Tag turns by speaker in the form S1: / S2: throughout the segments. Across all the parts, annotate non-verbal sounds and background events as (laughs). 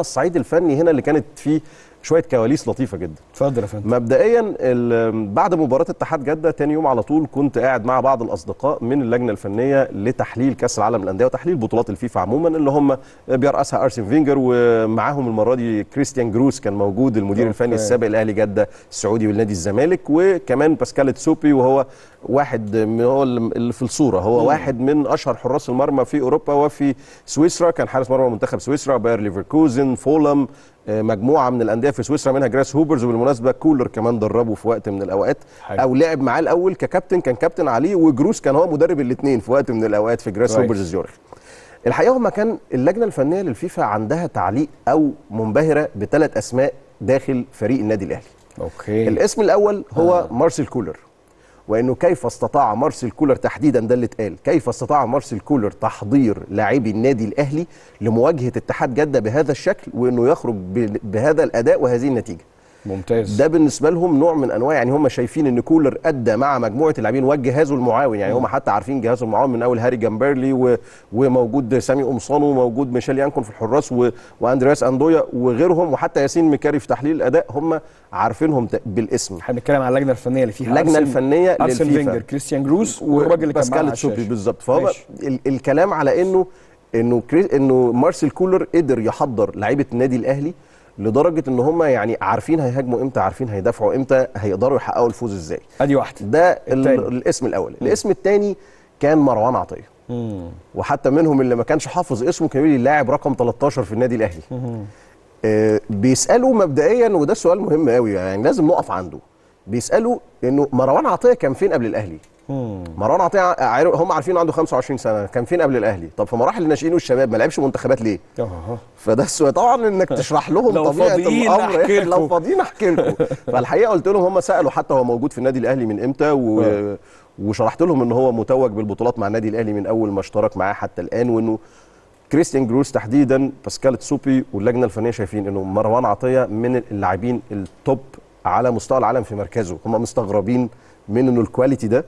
S1: الصعيد الفني هنا اللي كانت فيه شويه كواليس لطيفه جدا اتفضل يا فندم مبدئيا بعد مباراه اتحاد جده تاني يوم على طول كنت قاعد مع بعض الاصدقاء من اللجنه الفنيه لتحليل كاس العالم للانديه وتحليل بطولات الفيفا عموما اللي هم بيرأسها ارسن فينجر ومعاهم المره دي كريستيان جروس كان موجود المدير الفني السابق الاهلي جده السعودي والنادي الزمالك وكمان باسكال تسوبي وهو واحد من هو اللي في الصوره هو مم. واحد من اشهر حراس المرمى في اوروبا وفي سويسرا كان حارس مرمى منتخب سويسرا باير ليفركوزن فولم آه، مجموعه من الانديه في سويسرا منها جراس هوبرز وبالمناسبه كولر كمان دربه في وقت من الاوقات حاجة. او لعب معاه الاول ككابتن كان كابتن عليه وجروس كان هو مدرب الاثنين في وقت من الاوقات في جراس هوبرز زيورخ الحقيقه هما كان اللجنه الفنيه للفيفا عندها تعليق او منبهره بثلاث اسماء داخل فريق النادي الاهلي اوكي الاسم الاول هو آه. مارسيل كولر وانه كيف استطاع مارسيل كولر تحديدا ده اللي اتقال كيف استطاع مارسيل كولر تحضير لاعبي النادي الاهلي لمواجهه اتحاد جده بهذا الشكل وانه يخرج بهذا الاداء وهذه النتيجه ممتاز ده بالنسبه لهم نوع من انواع يعني هم شايفين ان كولر ادى مع مجموعه اللاعبين وجهازه المعاون يعني هم حتى عارفين جهازه المعاون من اول هاري جامبيرلي و... وموجود سامي قمصان وموجود ميشيل يانكون في الحراس و... واندرياس اندويا وغيرهم وحتى ياسين مكاري في تحليل الاداء هم عارفينهم بالاسم احنا بنتكلم على اللجنه الفنيه اللي فيها اللجنه الفنيه ارسن فينجر كريستيان جروس والراجل اللي كان معاه بالظبط فهو ال... الكلام على انه انه كري... انه مارسيل كولر قدر يحضر لعيبه النادي الاهلي لدرجه ان هم يعني عارفين هيهاجموا امتى عارفين هيدافعوا امتى هيقدروا يحققوا الفوز ازاي ادي واحده ده التاني. الاسم الاول الاسم الثاني كان مروان عطيه وحتى منهم اللي ما كانش حافظ اسمه كان لي اللاعب رقم 13 في النادي الاهلي آه، بيسالوا مبدئيا وده سؤال مهم قوي يعني لازم نقف عنده بيسالوا انه مروان عطيه كان فين قبل الاهلي مروان عطيه هم عارفين عنده 25 سنه كان فين قبل الاهلي طب في مراحل الناشئين والشباب ما لعبش منتخبات ليه فده السؤال طبعا انك (laughs) تشرح لهم طبيعه الامر (laughs) لو فاضيين احكي لكم (laughs) فالحقيقه قلت لهم هم سالوا حتى هو موجود في النادي الاهلي من امتى و... آه. وشرحت لهم ان هو متوج بالبطولات مع النادي الاهلي من اول ما اشترك معاه حتى الان وانه كريستيان جروس تحديدا باسكال تسوبي واللجنه الفنيه شايفين انه مروان عطيه من اللاعبين التوب على مستوى العالم في مركزه هم مستغربين من انه الكواليتي ده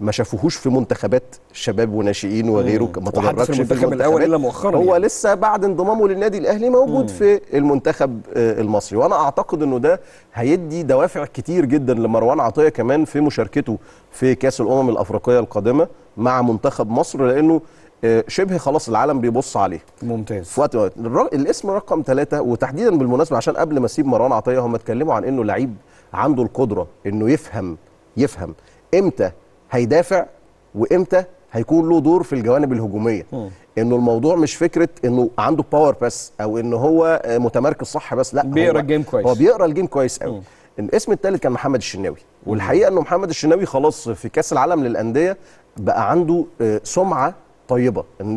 S1: ما شافوهوش في منتخبات شباب وناشئين وغيره ما تدرجش في المنتخب الاول الا مؤخرا هو يعني. لسه بعد انضمامه للنادي الاهلي موجود مم. في المنتخب آه، المصري وانا اعتقد انه ده هيدي دوافع كتير جدا لمروان عطيه كمان في مشاركته في كاس الامم الافريقيه القادمه مع منتخب مصر لانه آه، شبه خلاص العالم بيبص عليه ممتاز في وقت الاسم رقم ثلاثة وتحديدا بالمناسبه عشان قبل ما اسيب مروان عطيه هم اتكلموا عن انه لعيب عنده القدره انه يفهم يفهم امتى هيدافع وامتى هيكون له دور في الجوانب الهجوميه م. انه الموضوع مش فكره انه عنده باور بس او ان هو متمركز صح بس لا بيقرا الجيم كويس هو بيقرا الجيم كويس قوي الاسم الثالث كان محمد الشناوي والحقيقه انه محمد الشناوي خلاص في كاس العالم للانديه بقى عنده آه، سمعه طيبه ان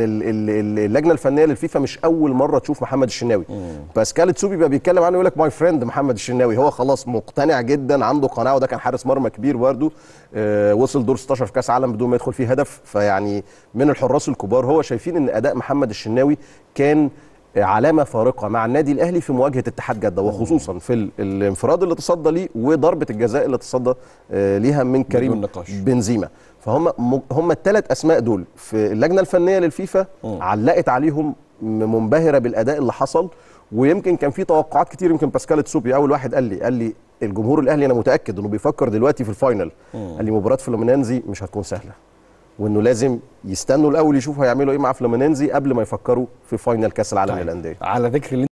S1: اللجنه الفنيه للفيفا مش اول مره تشوف محمد الشناوي باسكال تسوبي بقى بيتكلم عنه يقول لك ماي فريند محمد الشناوي هو خلاص مقتنع جدا عنده قناعه وده كان حارس مرمى كبير برده آه وصل دور 16 في كاس عالم بدون ما يدخل فيه هدف فيعني من الحراس الكبار هو شايفين ان اداء محمد الشناوي كان علامه فارقه مع النادي الاهلي في مواجهه اتحاد جده وخصوصا في الانفراد اللي تصدى ليه وضربه الجزاء اللي تصدى آه، ليها من كريم بنزيما فهم هم الثلاث اسماء دول في اللجنه الفنيه للفيفا علقت عليهم منبهره بالاداء اللي حصل ويمكن كان في توقعات كتير يمكن باسكال تسوبي اول واحد قال لي قال لي الجمهور الاهلي انا متاكد انه بيفكر دلوقتي في الفاينل قال لي مباراه فلومينانزي مش هتكون سهله وانه لازم يستنوا الاول يشوفوا هيعملوا ايه مع فلومينينزي قبل ما يفكروا في فاينل كاس العالم طيب. للانديه على ذكر